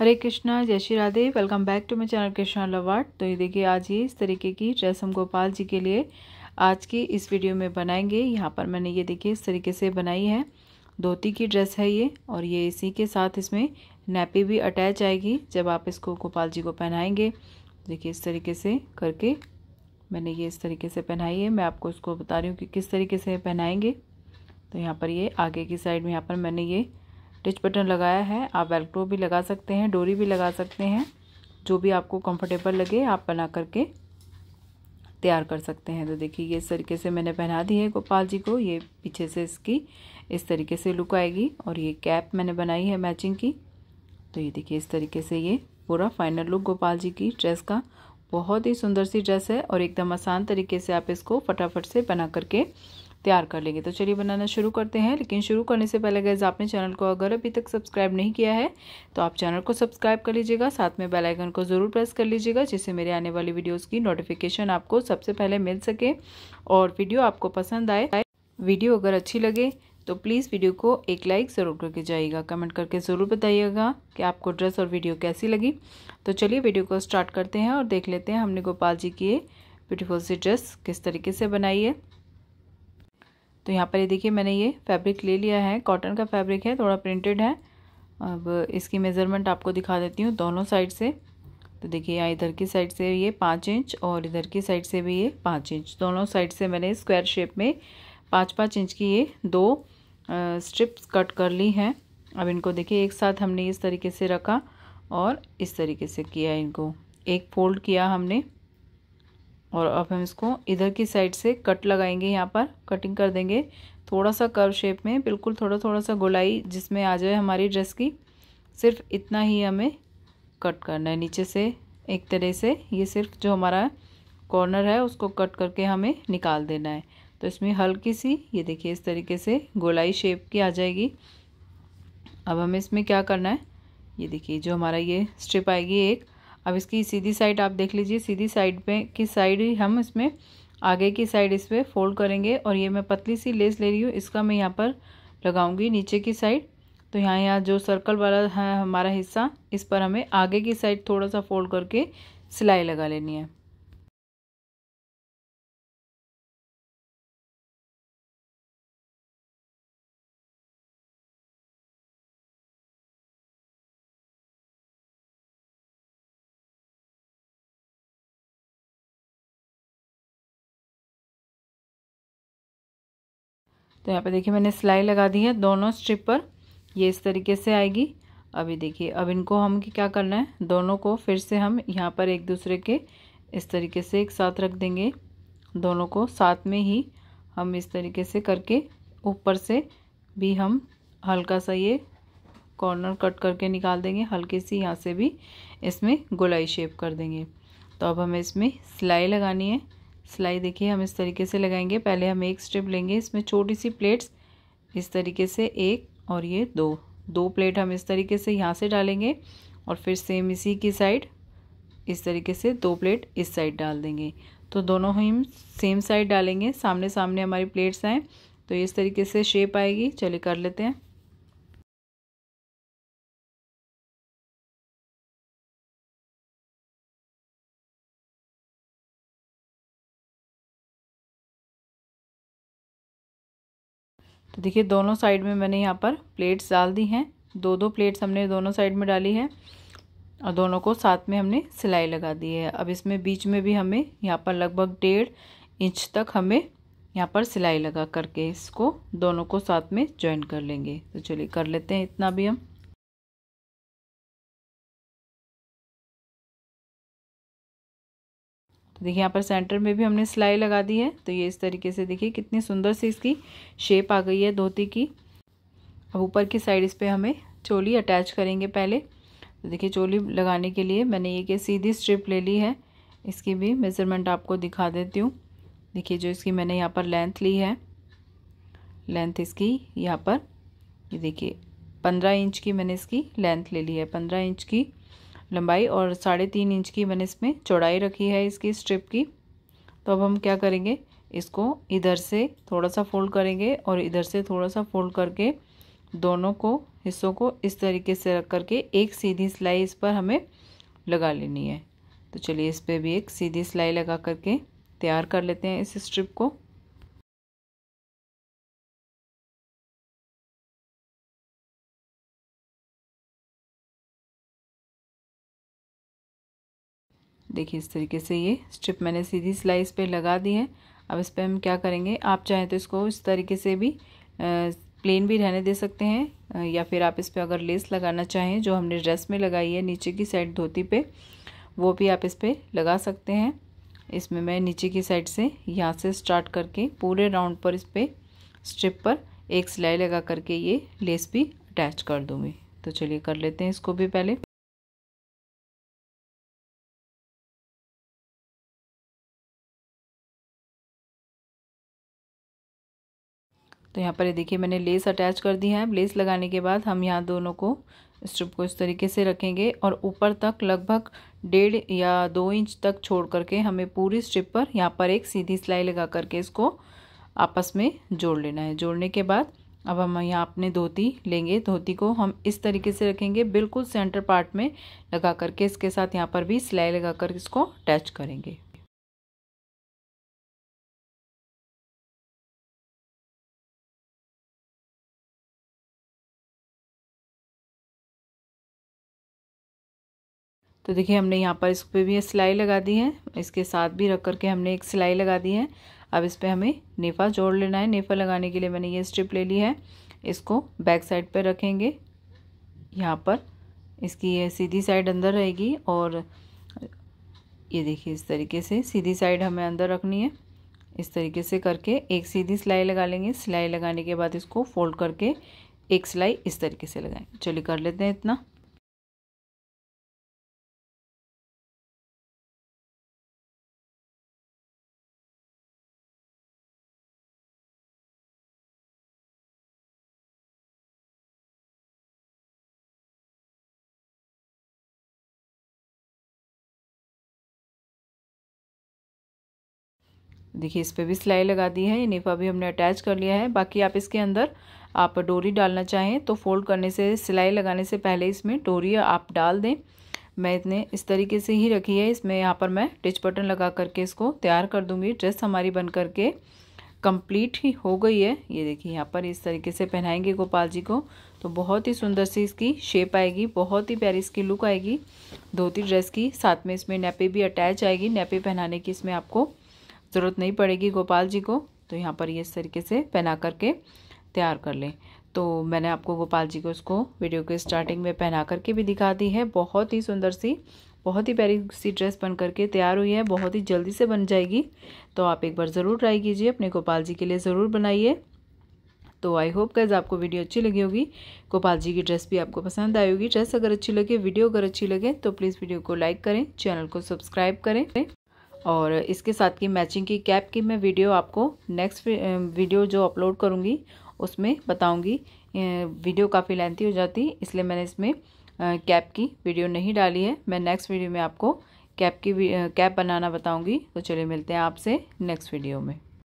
हरे कृष्णा जय Shri Radhe welcome back to my channel Krishna लवाट तो ये देखिए आज ये इस तरीके की ड्रेस हम गोपाल जी के लिए आज की इस वीडियो में बनाएंगे यहाँ पर मैंने ये देखिए इस तरीके से बनाई है धोती की ड्रेस है ये और ये इसी के साथ इसमें नैपी भी अटैच आएगी जब आप इसको गोपाल जी को पहनाएंगे देखिए इस तरीके से करके मैंने ये इस तरीके से पहनाई है मैं आपको इसको बता रही हूँ कि किस तरीके से पहनाएंगे तो यहाँ पर ये आगे की साइड में यहाँ पर मैंने ये टिच बटन लगाया है आप वेलक्रो भी लगा सकते हैं डोरी भी लगा सकते हैं जो भी आपको कंफर्टेबल लगे आप बना करके तैयार कर सकते हैं तो देखिए ये इस तरीके से मैंने पहना दी है गोपाल जी को ये पीछे से इसकी इस तरीके से लुक आएगी और ये कैप मैंने बनाई है मैचिंग की तो ये देखिए इस तरीके से ये पूरा फाइनल लुक गोपाल जी की ड्रेस का बहुत ही सुंदर सी ड्रेस है और एकदम आसान तरीके से आप इसको फटाफट से बना करके तैयार कर लेंगे तो चलिए बनाना शुरू करते हैं लेकिन शुरू करने से पहले गैस आपने चैनल को अगर अभी तक सब्सक्राइब नहीं किया है तो आप चैनल को सब्सक्राइब कर लीजिएगा साथ में बेलाइकन को ज़रूर प्रेस कर लीजिएगा जिससे मेरे आने वाली वीडियोज़ की नोटिफिकेशन आपको सबसे पहले मिल सके और वीडियो आपको पसंद आए वीडियो अगर अच्छी लगे तो प्लीज़ वीडियो को एक लाइक ज़रूर करके जाइएगा कमेंट करके ज़रूर बताइएगा कि आपको ड्रेस और वीडियो कैसी लगी तो चलिए वीडियो को स्टार्ट करते हैं और देख लेते हैं हमने गोपाल जी की ब्यूटीफुल सी ड्रेस किस तरीके से बनाई है तो यहाँ पर ये देखिए मैंने ये फैब्रिक ले लिया है कॉटन का फैब्रिक है थोड़ा प्रिंटेड है अब इसकी मेज़रमेंट आपको दिखा देती हूँ दोनों साइड से तो देखिए यहाँ इधर की साइड से ये पाँच इंच और इधर की साइड से भी ये पाँच इंच दोनों साइड से मैंने स्क्वायर शेप में पाँच पाँच इंच की ये दो स्ट्रिप्स कट कर ली हैं अब इनको देखिए एक साथ हमने इस तरीके से रखा और इस तरीके से किया इनको एक फोल्ड किया हमने और अब हम इसको इधर की साइड से कट लगाएंगे यहाँ पर कटिंग कर देंगे थोड़ा सा कर्व शेप में बिल्कुल थोड़ा थोड़ा सा गोलाई जिसमें आ जाए हमारी ड्रेस की सिर्फ इतना ही हमें कट करना है नीचे से एक तरह से ये सिर्फ जो हमारा कॉर्नर है उसको कट करके हमें निकाल देना है तो इसमें हल्की सी ये देखिए इस तरीके से गोलाई शेप की आ जाएगी अब हमें इसमें क्या करना है ये देखिए जो हमारा ये स्ट्रिप आएगी एक अब इसकी सीधी साइड आप देख लीजिए सीधी साइड पे की साइड ही हम इसमें आगे की साइड इस पर फोल्ड करेंगे और ये मैं पतली सी लेस ले रही हूँ इसका मैं यहाँ पर लगाऊंगी नीचे की साइड तो यहाँ यहाँ जो सर्कल वाला है हमारा हिस्सा इस पर हमें आगे की साइड थोड़ा सा फोल्ड करके सिलाई लगा लेनी है तो यहाँ पे देखिए मैंने सिलाई लगा दी है दोनों स्ट्रिप पर ये इस तरीके से आएगी अभी देखिए अब इनको हम क्या करना है दोनों को फिर से हम यहाँ पर एक दूसरे के इस तरीके से एक साथ रख देंगे दोनों को साथ में ही हम इस तरीके से करके ऊपर से भी हम हल्का सा ये कॉर्नर कट करके निकाल देंगे हल्की सी यहाँ से भी इसमें गोलाई शेप कर देंगे तो अब हमें इसमें सिलाई लगानी है सिलाई देखिए हम इस तरीके से लगाएंगे पहले हम एक स्ट्रिप लेंगे इसमें छोटी सी प्लेट्स इस तरीके से एक और ये दो दो प्लेट हम इस तरीके से यहाँ से डालेंगे और फिर सेम इसी की साइड इस तरीके से दो प्लेट इस साइड डाल देंगे तो दोनों ही सेम साइड डालेंगे सामने सामने हमारी प्लेट्स आएँ तो इस तरीके से शेप आएगी चलिए कर लेते हैं तो देखिए दोनों साइड में मैंने यहाँ पर प्लेट्स डाल दी हैं दो दो प्लेट्स हमने दोनों साइड में डाली है और दोनों को साथ में हमने सिलाई लगा दी है अब इसमें बीच में भी हमें यहाँ पर लगभग डेढ़ इंच तक हमें यहाँ पर सिलाई लगा करके इसको दोनों को साथ में ज्वाइन कर लेंगे तो चलिए कर लेते हैं इतना भी हम देखिए यहाँ पर सेंटर में भी हमने सिलाई लगा दी है तो ये इस तरीके से देखिए कितनी सुंदर से इसकी शेप आ गई है धोती की अब ऊपर की साइड इस पर हमें चोली अटैच करेंगे पहले तो देखिए चोली लगाने के लिए मैंने ये कि सीधी स्ट्रिप ले ली है इसकी भी मेज़रमेंट आपको दिखा देती हूँ देखिए जो इसकी मैंने यहाँ पर लेंथ ली है लेंथ इसकी यहाँ पर ये देखिए पंद्रह इंच की मैंने इसकी लेंथ ले ली है पंद्रह इंच की लंबाई और साढ़े तीन इंच की मैंने इसमें चौड़ाई रखी है इसकी स्ट्रिप की तो अब हम क्या करेंगे इसको इधर से थोड़ा सा फोल्ड करेंगे और इधर से थोड़ा सा फोल्ड करके दोनों को हिस्सों को इस तरीके से रख करके एक सीधी सिलाई इस पर हमें लगा लेनी है तो चलिए इस पर भी एक सीधी सिलाई लगा करके तैयार कर लेते हैं इस स्ट्रिप को देखिए इस तरीके से ये स्ट्रिप मैंने सीधी स्लाइस पे लगा दी है अब इस पर हम क्या करेंगे आप चाहें तो इसको इस तरीके से भी प्लेन भी रहने दे सकते हैं या फिर आप इस पर अगर लेस लगाना चाहें जो हमने ड्रेस में लगाई है नीचे की साइड धोती पे वो भी आप इस पर लगा सकते हैं इसमें मैं नीचे की साइड से यहाँ से स्टार्ट करके पूरे राउंड पर इस पर स्ट्रिप पर एक सिलाई लगा करके ये लेस भी अटैच कर दूँगी तो चलिए कर लेते हैं इसको भी पहले तो यहाँ पर ये देखिए मैंने लेस अटैच कर दी है लेस लगाने के बाद हम यहाँ दोनों को स्ट्रिप को इस तरीके से रखेंगे और ऊपर तक लगभग डेढ़ या दो इंच तक छोड़ करके हमें पूरी स्ट्रिप पर यहाँ पर एक सीधी सिलाई लगा करके इसको आपस में जोड़ लेना है जोड़ने के बाद अब हम यहाँ अपने धोती लेंगे धोती को हम इस तरीके से रखेंगे बिल्कुल सेंटर पार्ट में लगा करके इसके साथ यहाँ पर भी सिलाई लगा कर इसको अटैच करेंगे तो देखिए हमने यहाँ पर इस पर भी सिलाई लगा दी है इसके साथ भी रख करके हमने एक सिलाई लगा दी है अब इस पर हमें नेफा जोड़ लेना है नेफा लगाने के लिए मैंने ये स्ट्रिप ले ली है इसको बैक साइड पर रखेंगे यहाँ पर इसकी ये सीधी साइड अंदर रहेगी और ये देखिए इस तरीके से सीधी साइड हमें अंदर रखनी है इस तरीके से करके एक सीधी सिलाई लगा लेंगे सिलाई लगाने के बाद इसको फोल्ड करके एक सिलाई इस तरीके से लगाएं चलिए कर लेते हैं इतना देखिए इस पर भी सिलाई लगा दी है ये नेफा भी हमने अटैच कर लिया है बाकी आप इसके अंदर आप डोरी डालना चाहें तो फोल्ड करने से सिलाई लगाने से पहले इसमें डोरी आप डाल दें मैं इतने इस तरीके से ही रखी है इसमें यहाँ पर मैं टिच बटन लगा करके इसको तैयार कर दूँगी ड्रेस हमारी बन करके कंप्लीट ही हो गई है ये देखिए यहाँ पर इस तरीके से पहनाएंगे गोपाल जी को तो बहुत ही सुंदर सी इसकी शेप आएगी बहुत ही प्यारी इसकी लुक आएगी धोती ड्रेस की साथ में इसमें नेपे भी अटैच आएगी नेपे पहनाने की इसमें आपको ज़रूरत नहीं पड़ेगी गोपाल जी को तो यहाँ पर ये इस तरीके से पहना करके तैयार कर लें तो मैंने आपको गोपाल जी को उसको वीडियो के स्टार्टिंग में पहना करके भी दिखा दी है बहुत ही सुंदर सी बहुत ही प्यारी सी ड्रेस बन करके तैयार हुई है बहुत ही जल्दी से बन जाएगी तो आप एक बार ज़रूर ट्राई कीजिए अपने गोपाल जी के लिए ज़रूर बनाइए तो आई होप गैज़ आपको वीडियो अच्छी लगी होगी गोपाल जी की ड्रेस भी आपको पसंद आई होगी ड्रेस अगर अच्छी लगे वीडियो अगर अच्छी लगे तो प्लीज़ वीडियो को लाइक करें चैनल को सब्सक्राइब करें और इसके साथ की मैचिंग की कैप की मैं वीडियो आपको नेक्स्ट वीडियो जो अपलोड करूँगी उसमें बताऊँगी वीडियो काफ़ी लेंथी हो जाती इसलिए मैंने इसमें कैप की वीडियो नहीं डाली है मैं नेक्स्ट वीडियो में आपको कैप की कैप बनाना बताऊँगी तो चलिए मिलते हैं आपसे नेक्स्ट वीडियो में